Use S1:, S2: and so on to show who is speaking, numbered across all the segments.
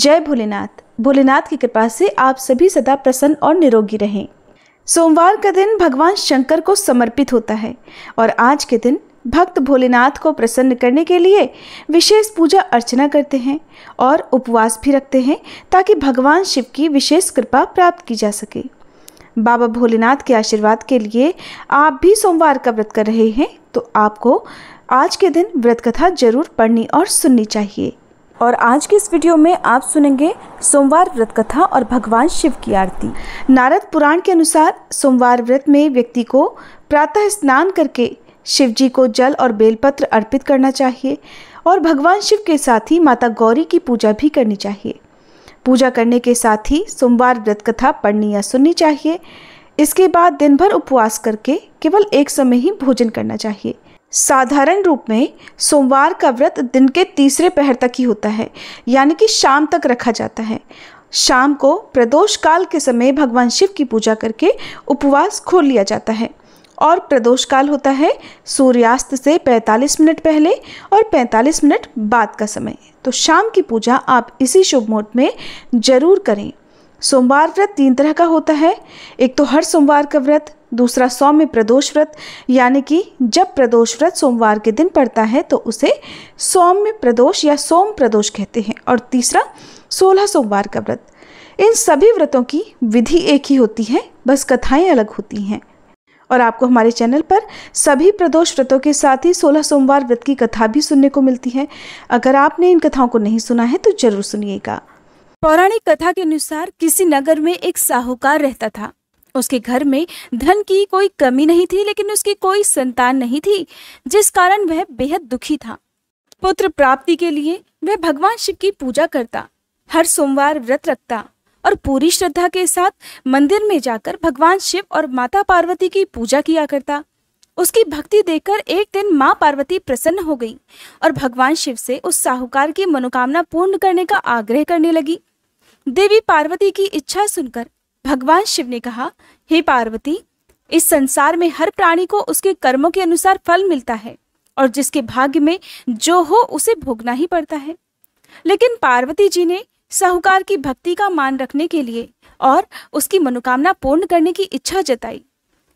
S1: जय भोलेनाथ भोलेनाथ की कृपा से आप सभी सदा प्रसन्न और निरोगी रहें सोमवार का दिन भगवान शंकर को समर्पित होता है और आज के दिन भक्त भोलेनाथ को प्रसन्न करने के लिए विशेष पूजा अर्चना करते हैं और उपवास भी रखते हैं ताकि भगवान शिव की विशेष कृपा प्राप्त की जा सके बाबा भोलेनाथ के आशीर्वाद के लिए आप भी सोमवार का व्रत कर रहे हैं तो आपको आज के दिन व्रत कथा जरूर पढ़नी और सुननी चाहिए और आज की इस वीडियो में आप सुनेंगे सोमवार व्रत कथा और भगवान शिव की आरती नारद पुराण के अनुसार सोमवार व्रत में व्यक्ति को प्रातः स्नान करके शिव जी को जल और बेलपत्र अर्पित करना चाहिए और भगवान शिव के साथ ही माता गौरी की पूजा भी करनी चाहिए पूजा करने के साथ ही सोमवार व्रत कथा पढ़नी या सुननी चाहिए इसके बाद दिन भर उपवास करके केवल एक समय ही भोजन करना चाहिए साधारण रूप में सोमवार का व्रत दिन के तीसरे पहर तक ही होता है यानी कि शाम तक रखा जाता है शाम को प्रदोष काल के समय भगवान शिव की पूजा करके उपवास खोल लिया जाता है और प्रदोष काल होता है सूर्यास्त से 45 मिनट पहले और 45 मिनट बाद का समय तो शाम की पूजा आप इसी शुभ मुहूर्त में ज़रूर करें सोमवार व्रत तीन तरह का होता है एक तो हर सोमवार का व्रत दूसरा सौम्य प्रदोष व्रत यानी कि जब प्रदोष व्रत सोमवार के दिन पड़ता है तो उसे सौम्य प्रदोष या सोम प्रदोष कहते हैं और तीसरा सोलह सोमवार का व्रत इन सभी व्रतों की विधि एक ही होती है बस कथाएं अलग होती हैं और आपको हमारे चैनल पर सभी प्रदोष व्रतों के साथ ही सोलह सोमवार व्रत की कथा भी सुनने को मिलती है अगर आपने इन कथाओं को नहीं सुना है तो जरूर सुनिएगा पौराणिक कथा के अनुसार किसी नगर में एक साहूकार रहता था उसके घर में धन की कोई कमी नहीं थी लेकिन उसकी कोई संतान नहीं थी जिस कारण वह बेहद दुखी था पुत्र प्राप्ति के लिए वह भगवान शिव की पूजा करता हर सोमवार व्रत रखता और पूरी श्रद्धा के साथ मंदिर में जाकर भगवान शिव और माता पार्वती की पूजा किया करता उसकी भक्ति देखकर एक दिन माँ पार्वती प्रसन्न हो गई और भगवान शिव से उस साहूकार की मनोकामना पूर्ण करने का आग्रह करने लगी देवी पार्वती की इच्छा सुनकर भगवान शिव ने कहा हे पार्वती इस संसार में हर प्राणी को उसके कर्मों के अनुसार फल मिलता है और जिसके भाग्य में जो हो उसे भोगना ही पड़ता है लेकिन पार्वती जी ने साहूकार की भक्ति का मान रखने के लिए और उसकी मनोकामना पूर्ण करने की इच्छा जताई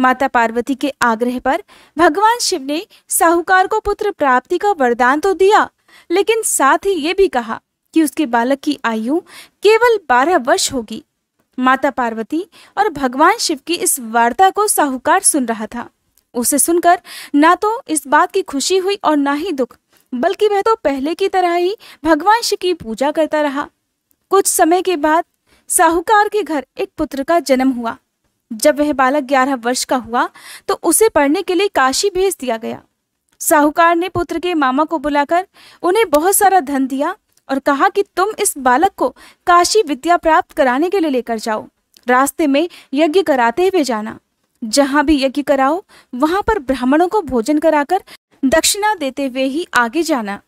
S1: माता पार्वती के आग्रह पर भगवान शिव ने साहूकार को पुत्र प्राप्ति का वरदान तो दिया लेकिन साथ ही ये भी कहा कि उसके बालक की आयु केवल बारह वर्ष होगी माता पार्वती और भगवान शिव की इस वार्ता को साहूकार सुन रहा था उसे सुनकर ना तो इस बात की खुशी हुई और ना ही दुख बल्कि वह तो पहले की तरह ही भगवान शिव की पूजा करता रहा कुछ समय के बाद साहूकार के घर एक पुत्र का जन्म हुआ जब वह बालक ग्यारह वर्ष का हुआ तो उसे पढ़ने के लिए काशी भेज दिया गया साहूकार ने पुत्र के मामा को बुलाकर उन्हें बहुत सारा धन दिया और कहा कि तुम इस बालक को काशी विद्या प्राप्त कराने के लिए लेकर जाओ रास्ते में यज्ञ कराते हुए जाना जहाँ भी यज्ञ कराओ वहाँ पर ब्राह्मणों को भोजन कराकर दक्षिणा देते हुए ही आगे जाना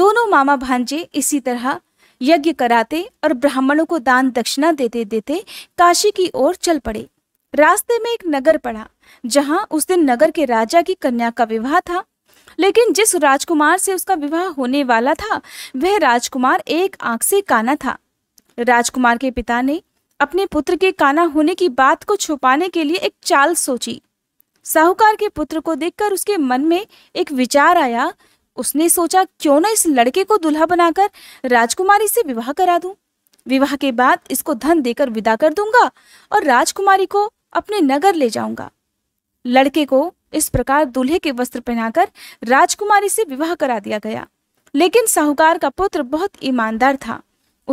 S1: दोनों मामा भांजे इसी तरह यज्ञ कराते और ब्राह्मणों को दान दक्षिणा देते देते काशी की ओर चल पड़े रास्ते में एक नगर पड़ा जहाँ उस दिन नगर के राजा की कन्या का विवाह था लेकिन जिस राजकुमार से उसका विवाह होने वाला था वह राजकुमार एक आंख से काना था राजकुमार के पिता ने अपने पुत्र के काना होने की बात को छुपाने के लिए एक चाल सोची साहूकार के पुत्र को देखकर उसके मन में एक विचार आया उसने सोचा क्यों ना इस लड़के को दुल्हा बनाकर राजकुमारी से विवाह करा दूं विवाह के बाद इसको धन देकर विदा कर दूंगा और राजकुमारी को अपने नगर ले जाऊंगा लड़के को इस प्रकार दूल्हे के वस्त्र पहनाकर राजकुमारी से विवाह करा दिया गया लेकिन साहूकार का पुत्र बहुत ईमानदार था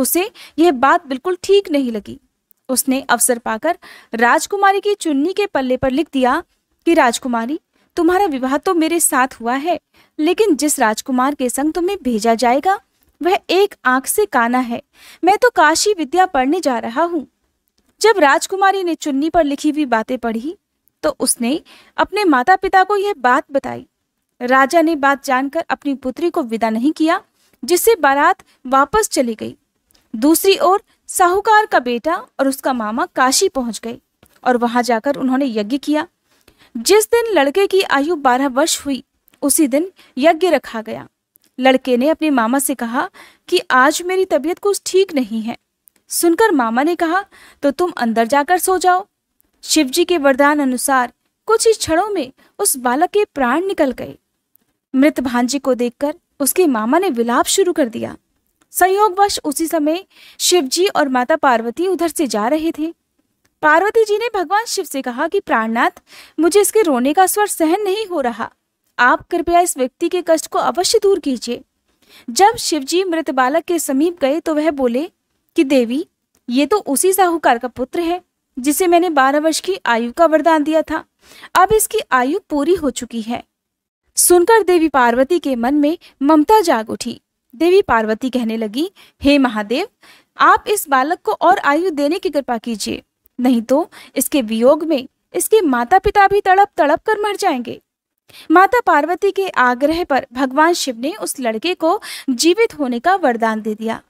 S1: उसे यह बात बिल्कुल ठीक नहीं लगी उसने अवसर पाकर राजकुमारी की चुन्नी के पल्ले पर लिख दिया कि राजकुमारी तुम्हारा विवाह तो मेरे साथ हुआ है लेकिन जिस राजकुमार के संग तुम्हें भेजा जाएगा वह एक आंख से काना है मैं तो काशी विद्या पढ़ने जा रहा हूँ जब राजकुमारी ने चुन्नी पर लिखी हुई बातें पढ़ी तो उसने अपने माता पिता को यह बात बताई राजा ने बात जानकर अपनी पुत्री को विदा नहीं किया जिससे बारात वापस चली गई दूसरी ओर साहूकार का बेटा और उसका मामा काशी पहुंच गए और वहां जाकर उन्होंने यज्ञ किया जिस दिन लड़के की आयु बारह वर्ष हुई उसी दिन यज्ञ रखा गया लड़के ने अपने मामा से कहा कि आज मेरी तबीयत कुछ ठीक नहीं है सुनकर मामा ने कहा तो तुम अंदर जाकर सो जाओ शिवजी के वरदान अनुसार कुछ ही क्षणों में उस बालक के प्राण निकल गए मृत भांजी को देखकर उसके मामा ने विलाप शुरू कर दिया संयोगवश उसी समय शिवजी और माता पार्वती उधर से जा रहे थे पार्वती जी ने भगवान शिव से कहा कि प्राणनाथ मुझे इसके रोने का स्वर सहन नहीं हो रहा आप कृपया इस व्यक्ति के कष्ट को अवश्य दूर कीजिए जब शिवजी मृत बालक के समीप गए तो वह बोले कि देवी ये तो उसी साहूकार का पुत्र है जिसे मैंने बारह वर्ष की आयु का वरदान दिया था अब इसकी आयु पूरी हो चुकी है सुनकर देवी पार्वती के मन में ममता जाग उठी देवी पार्वती कहने लगी हे महादेव आप इस बालक को और आयु देने की कृपा कीजिए नहीं तो इसके वियोग में इसके माता पिता भी तड़प तड़प कर मर जाएंगे माता पार्वती के आग्रह पर भगवान शिव ने उस लड़के को जीवित होने का वरदान दे दिया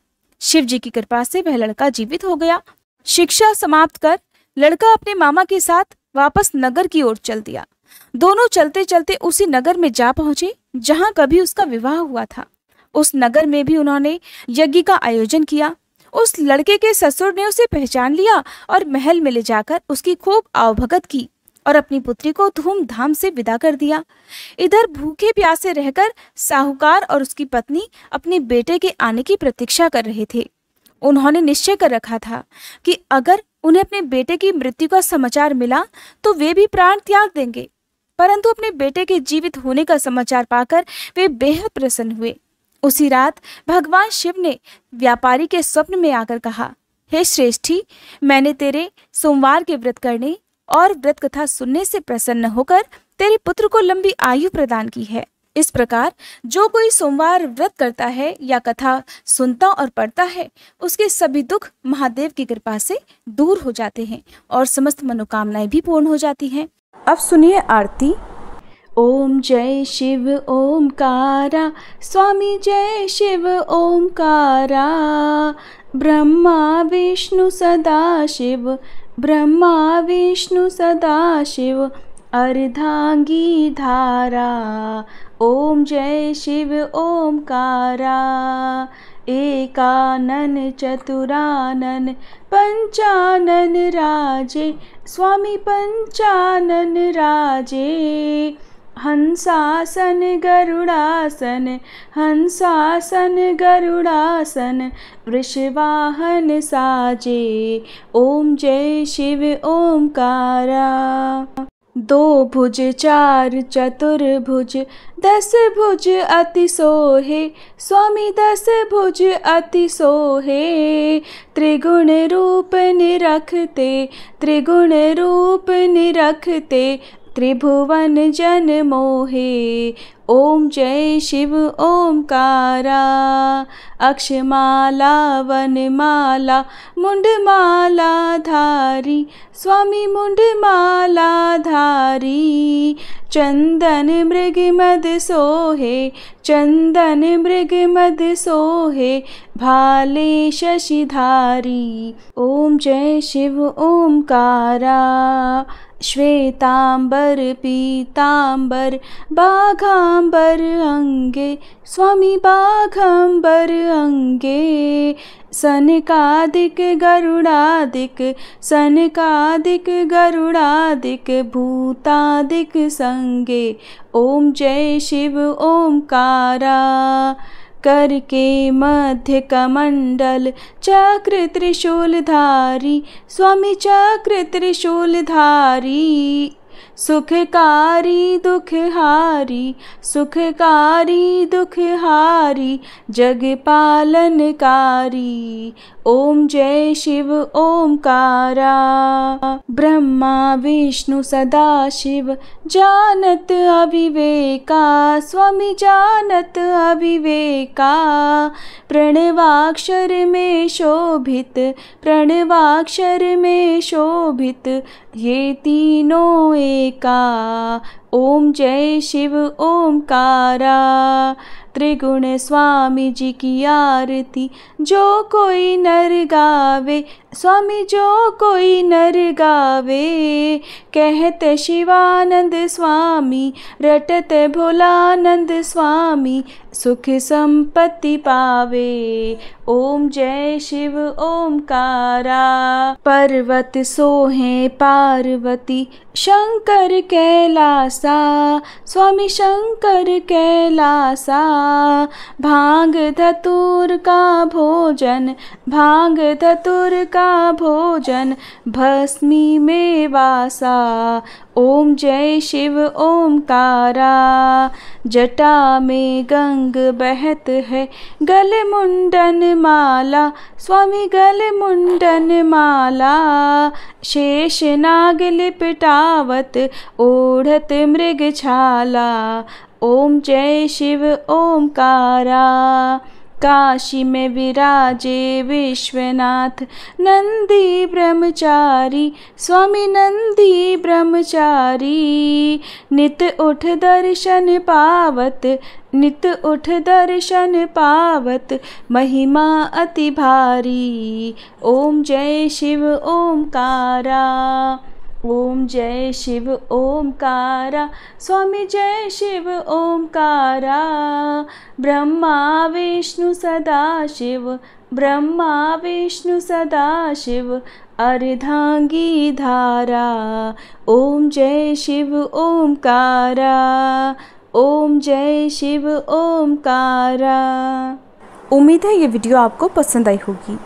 S1: शिव जी की कृपा से वह लड़का जीवित हो गया शिक्षा समाप्त कर लड़का अपने मामा के साथ वापस नगर की ओर चल दिया दोनों चलते चलते उसी नगर में जा पहुंचे जहां कभी उसका विवाह हुआ था उस नगर में भी उन्होंने यज्ञ का आयोजन किया उस लड़के के ससुर ने उसे पहचान लिया और महल में ले जाकर उसकी खूब आवभगत की और अपनी पुत्री को धूमधाम से विदा कर दिया इधर भूखे प्यासे रहकर साहूकार और उसकी पत्नी अपने बेटे के आने की प्रतीक्षा कर रहे थे उन्होंने निश्चय कर रखा था कि अगर उन्हें अपने बेटे की मृत्यु का समाचार मिला तो वे भी प्राण त्याग देंगे परंतु अपने बेटे के जीवित होने का समाचार पाकर वे बेहद प्रसन्न हुए उसी रात भगवान शिव ने व्यापारी के स्वप्न में आकर कहा हे श्रेष्ठी मैंने तेरे सोमवार के व्रत करने और व्रत कथा सुनने से प्रसन्न होकर तेरे पुत्र को लंबी आयु प्रदान की है इस प्रकार जो कोई सोमवार व्रत करता है या कथा सुनता और पढ़ता है उसके सभी दुख महादेव की कृपा से दूर हो जाते हैं और समस्त मनोकामनाएं भी पूर्ण हो जाती हैं अब सुनिए आरती ओम जय शिव कारा स्वामी जय शिव कारा ब्रह्मा विष्णु सदा शिव ब्रह्मा विष्णु सदा शिव अर्धांगी धारा ॐ जय शिव म्कारा एकानन चतुरानन पञ्चानन राजे स्वामी पञ्चानन राजे हंसासन गरुडासन हंस गरुडासन वृषवाहन साजे ॐ जय शिव ओङ्कार दो भुज चार चतुर्भुज दस भुज अति सोहे स्वामी दस भुज अति सोहे त्रिगुण रूप निरखते त्रिगुण रूप निरखते त्रिभुवन जन मोहे ओम जय शिव ओंकारा अक्षमाला मुंड माला धारी स्वामी माला धारी चंदन मृग मद सोहे चंदन मृग मद सोहे भाले शशिधारी ओम जय शिव ओंकारा श्वेताम्बर पीताम्बर बाघाम्बर अङ्गे स्वामी बाघाम्बर अङ्गे सनकादिक गरुडादिक सनकादिक गरुडादिक भूतादिक सङ्गे ॐ जय शिव ओंकारा करके मध्य कमंडल चक्र त्रिशूलधारी स्वामी चक्र त्रिशूलधारी सुखकारी दुखहारी सुखकारी दुखहारी जग पालनकारी ओम जय शिव ओंकारा ब्रह्मा विष्णु सदा शिव जानत अविवेका स्वामी जानत अविवेका प्रणवाक्षर में शोभित प्रणवाक्षर में शोभित ये तीनों एका ओम जय शिव कारा त्रिगुण स्वामी जी की आरती जो कोई नर गावे स्वामी जो कोई नर गावे कहते शिवानंद स्वामी रटत भोलानंद स्वामी सुख संपत्ति पावे ओम जय शिव कारा पर्वत सोहे पार्वती शंकर कैलासा स्वामी शंकर कैलासा भांग धतुर का भोजन भांग धतुर का भोजन भस्मी में वासा ओम जय शिव कारा जटा में गंग रंग बहत है गल मुंडन माला स्वामी गल मुंडन माला शेष नाग लिपटावत ओढ़त मृग छाला ओम जय शिव कारा काशी में विराजे विश्वनाथ नंदी ब्रह्मचारी स्वामी नंदी ब्रह्मचारी नित उठ दर्शन पावत नित उठ दर्शन पावत महिमा अति भारी ओम जय शिव कारा ओम जय शिव कारा स्वामी जय शिव कारा ब्रह्मा विष्णु सदाशिव ब्रह्मा विष्णु सदाशिव अर्धांगी धारा ओम जय शिव ओंकारा ओम जय शिव ओंकारा उम्मीद है ये वीडियो आपको पसंद आई होगी